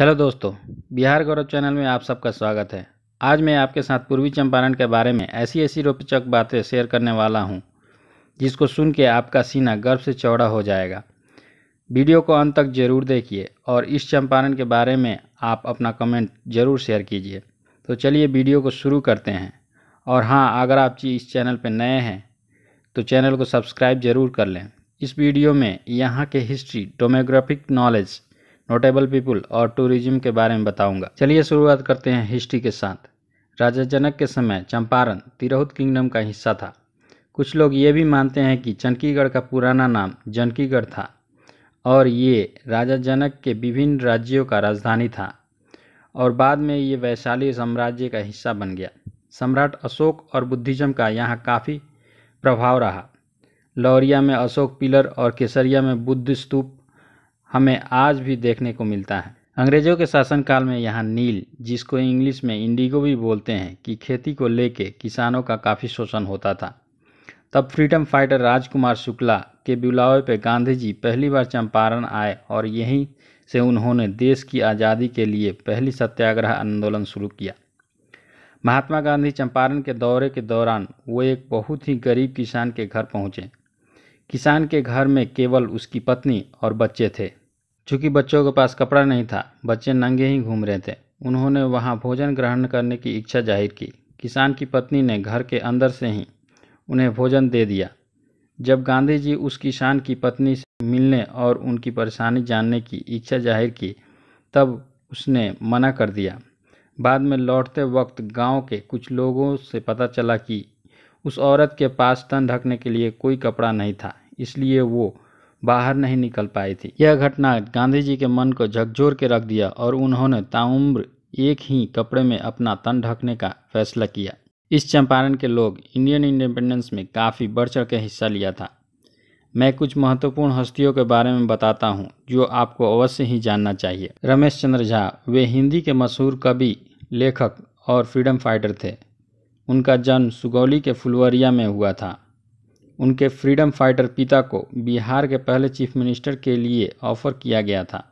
hello दोस्तों बिहार गौरव channel में आप सबका स्वागत है आज मैं आपके साथ पूर्वी चंपारण के बारे में ऐसी ऐसी रोपचक बातें शेयर करने वाला हूं, जिसको सुन के आपका सीना गर्व से चौड़ा हो जाएगा वीडियो को अंत तक जरूर देखिए और इस चंपारण के बारे में आप अपना कमेंट जरूर शेयर कीजिए तो चलिए वीडियो को शुरू करते हैं और हाँ अगर आप इस चैनल पर नए हैं तो चैनल को सब्सक्राइब जरूर कर लें इस वीडियो में यहाँ के history demographic knowledge notable people और टूरिज्म के बारे में बताऊंगा चलिए शुरुआत करते हैं हिस्ट्री के साथ राजा जनक के समय चंपारण तिरहुत किंगडम का हिस्सा था कुछ लोग ये भी मानते हैं कि चनकीगढ़ का पुराना नाम जनकीगढ़ था और ये राजा जनक के विभिन्न राज्यों का राजधानी था और बाद में ये वैशाली साम्राज्य का हिस्सा बन गया सम्राट अशोक और बुद्धिज्म का यहाँ काफ़ी प्रभाव रहा लौरिया में अशोक पिलर और केसरिया में बुद्ध स्तूप हमें आज भी देखने को मिलता है अंग्रेज़ों के शासनकाल में यहाँ नील जिसको इंग्लिश में इंडिगो भी बोलते हैं कि खेती को लेके किसानों का काफ़ी शोषण होता था तब फ्रीडम फाइटर राजकुमार शुक्ला के बुलावे पर गांधी जी पहली बार चंपारण आए और यहीं से उन्होंने देश की आज़ादी के लिए पहली सत्याग्रह आंदोलन शुरू किया महात्मा गांधी चंपारण के दौरे के दौरान वो एक बहुत ही गरीब किसान के घर पहुँचे किसान के घर में केवल उसकी पत्नी और बच्चे थे चूँकि बच्चों के पास कपड़ा नहीं था बच्चे नंगे ही घूम रहे थे उन्होंने वहाँ भोजन ग्रहण करने की इच्छा जाहिर की किसान की पत्नी ने घर के अंदर से ही उन्हें भोजन दे दिया जब गांधी जी उस किसान की पत्नी से मिलने और उनकी परेशानी जानने की इच्छा जाहिर की तब उसने मना कर दिया बाद में लौटते वक्त गांव के कुछ लोगों से पता चला कि उस औरत के पास तन ढकने के लिए कोई कपड़ा नहीं था इसलिए वो बाहर नहीं निकल पाई थी यह घटना गांधी जी के मन को झकझोर के रख दिया और उन्होंने ताउम्र एक ही कपड़े में अपना तन ढकने का फैसला किया इस चंपारण के लोग इंडियन इंडिपेंडेंस में काफ़ी बढ़ चढ़ के हिस्सा लिया था मैं कुछ महत्वपूर्ण हस्तियों के बारे में बताता हूँ जो आपको अवश्य ही जानना चाहिए रमेश चंद्र झा वे हिंदी के मशहूर कवि लेखक और फ्रीडम फाइटर थे उनका जन्म सुगौली के फुलवरिया में हुआ था उनके फ्रीडम फाइटर पिता को बिहार के पहले चीफ मिनिस्टर के लिए ऑफर किया गया था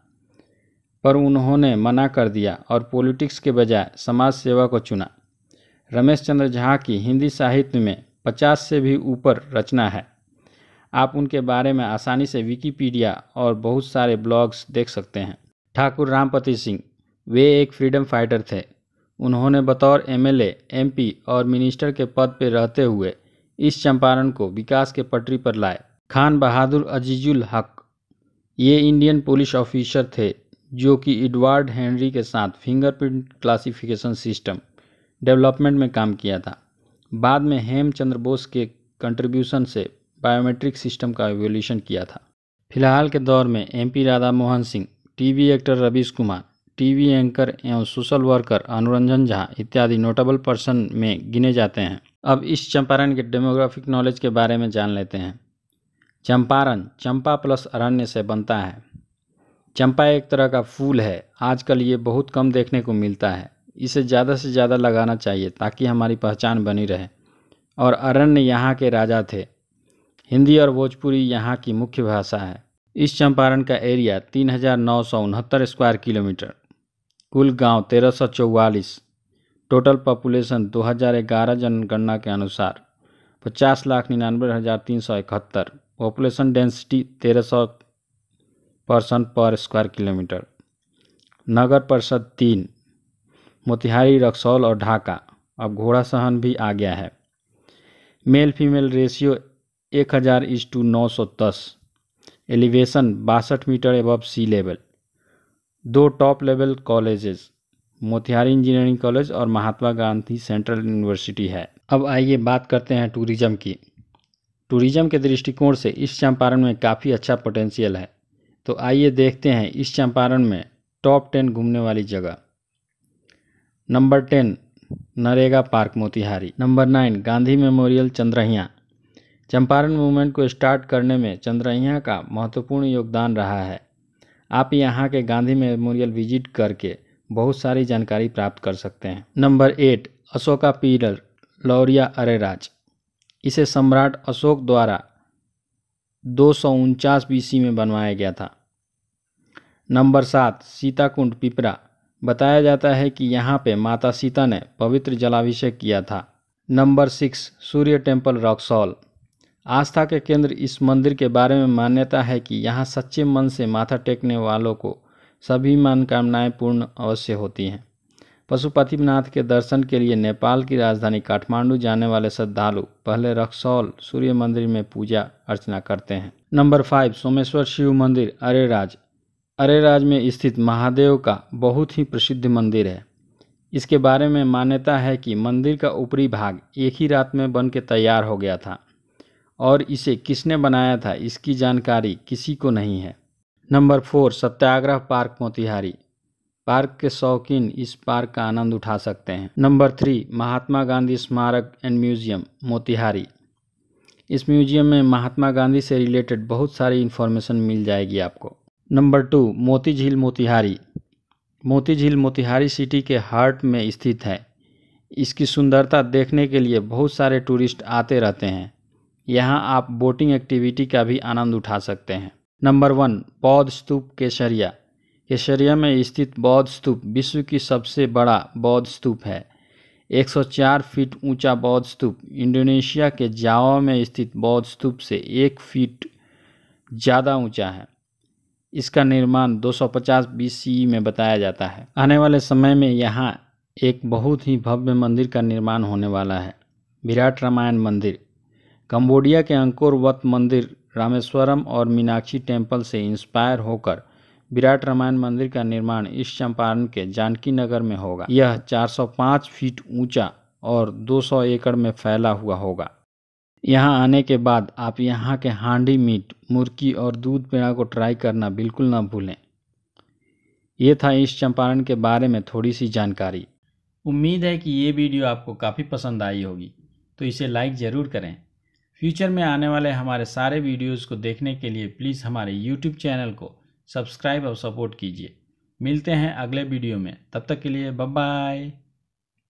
पर उन्होंने मना कर दिया और पॉलिटिक्स के बजाय समाज सेवा को चुना रमेश चंद्र झा की हिंदी साहित्य में पचास से भी ऊपर रचना है आप उनके बारे में आसानी से विकीपीडिया और बहुत सारे ब्लॉग्स देख सकते हैं ठाकुर रामपति सिंह वे एक फ्रीडम फाइटर थे उन्होंने बतौर एमएलए, एमपी और मिनिस्टर के पद पर रहते हुए इस चंपारण को विकास के पटरी पर लाए खान बहादुर अजीजुल हक ये इंडियन पुलिस ऑफिसर थे जो कि एडवार्ड हेनरी के साथ फिंगरप्रिंट क्लासिफिकेशन सिस्टम डेवलपमेंट में काम किया था बाद में हेमचंद्र बोस के कंट्रीब्यूशन से बायोमेट्रिक सिस्टम का एवोल्यूशन किया था फिलहाल के दौर में MP Radha Mohan Singh TV actor Ravish Kumar TV anchor एवं सोशल वर्कर अनुरंजन झा इत्यादि नोटेबल पर्सन में गिने जाते हैं अब इस चंपारण के डेमोग्राफिक नॉलेज के बारे में जान लेते हैं चंपारण चंपा प्लस अरण्य से बनता है चंपा एक तरह का फूल है आजकल ये बहुत कम देखने को मिलता है इसे ज़्यादा से ज़्यादा लगाना चाहिए ताकि हमारी पहचान बनी रहे और अरण्य यहाँ के राजा थे हिंदी और भोजपुरी यहाँ की मुख्य भाषा है इस चंपारण का एरिया तीन स्क्वायर किलोमीटर कुल गांव तेरह सौ टोटल पॉपुलेशन 2011 जनगणना के अनुसार पचास लाख निन्यानवे हज़ार तीन सौ इकहत्तर पॉपुलेशन डेंसिटी तेरह सौ पर्सन पर स्क्वायर किलोमीटर नगर परिषद तीन मोतिहारी रक्सौल और ढाका अब घोड़ा सहन भी आ गया है मेल फीमेल रेशियो एक हज़ार इस टू नौ सौ दस एलिवेशन बासठ मीटर एबव सी लेवल दो top level colleges Motihari engineering college और महात्मा गांधी सेंट्रल यूनिवर्सिटी है अब आइए बात करते हैं टूरिज़्म की टूरिज़्म के दृष्टिकोण से इस चंपारण में काफ़ी अच्छा पोटेंशियल है तो आइए देखते हैं इस चंपारण में टॉप टेन घूमने वाली जगह number ten Narega park Motihari number nine Gandhi memorial Chandrahiya Champaran movement को स्टार्ट करने में चंद्रहिया का महत्वपूर्ण योगदान रहा है आप यहाँ के गांधी मेमोरियल विजिट करके बहुत सारी जानकारी प्राप्त कर सकते हैं number eight Ashoka pillar Lauriya Areraj इसे सम्राट अशोक द्वारा दो सौ उनचास में बनवाया गया था नंबर सात सीताकुंड पिपरा बताया जाता है कि यहाँ पे माता सीता ने पवित्र जलाभिषेक किया था number six Surya temple Raxaul आस्था के केंद्र इस मंदिर के बारे में मान्यता है कि यहाँ सच्चे मन से माथा टेकने वालों को सभी मनोकामनाएँ पूर्ण अवश्य होती हैं पशुपतिनाथ के दर्शन के लिए नेपाल की राजधानी काठमांडू जाने वाले श्रद्धालु पहले रक्सौल सूर्य मंदिर में पूजा अर्चना करते हैं नंबर फाइव सोमेश्वर शिव मंदिर अरेराज अरेराज में स्थित महादेव का बहुत ही प्रसिद्ध मंदिर है इसके बारे में मान्यता है कि मंदिर का ऊपरी भाग एक ही रात में बन के तैयार हो गया था और इसे किसने बनाया था इसकी जानकारी किसी को नहीं है number four Satyagraha park Motihari park के शौकीन इस पार्क का आनंद उठा सकते हैं नंबर थ्री महात्मा गांधी स्मारक एंड म्यूजियम मोतिहारी इस म्यूजियम में महात्मा गांधी से रिलेटेड बहुत सारी इन्फॉर्मेशन मिल जाएगी आपको नंबर टू मोती झील मोतिहारी मोती झील मोतिहारी सिटी के हार्ट में स्थित है इसकी सुंदरता देखने के लिए बहुत सारे टूरिस्ट आते रहते हैं यहाँ आप बोटिंग एक्टिविटी का भी आनंद उठा सकते हैं नंबर वन बौद्ध स्तूप केसरिया केसरिया में स्थित बौद्ध स्तूप विश्व की सबसे बड़ा बौद्ध स्तूप है 104 फीट ऊंचा बौद्ध स्तूप इंडोनेशिया के जावा में स्थित बौद्ध स्तूप से एक फीट ज़्यादा ऊंचा है इसका निर्माण 250 बीसीई e में बताया जाता है आने वाले समय में यहाँ एक बहुत ही भव्य मंदिर का निर्माण होने वाला है विराट रामायण मंदिर कंबोडिया के अंकुर वत मंदिर रामेश्वरम और मीनाक्षी टेम्पल से इंस्पायर होकर विराट रामायण मंदिर का निर्माण इस चंपारण के जानकी नगर में होगा यह 405 फीट ऊंचा और 200 एकड़ में फैला हुआ होगा यहाँ आने के बाद आप यहाँ के हांडी मीट मुर्गी और दूध पेड़ा को ट्राई करना बिल्कुल ना भूलें ये था इस चंपारण के बारे में थोड़ी सी जानकारी उम्मीद है कि ये वीडियो आपको काफ़ी पसंद आई होगी तो इसे लाइक ज़रूर करें फ्यूचर में आने वाले हमारे सारे वीडियोस को देखने के लिए प्लीज़ हमारे यूट्यूब चैनल को सब्सक्राइब और सपोर्ट कीजिए मिलते हैं अगले वीडियो में तब तक के लिए बाय